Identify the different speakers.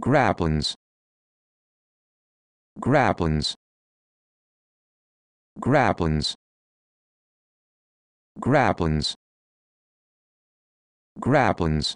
Speaker 1: grapplings grapplings grapplings grapplings grapplings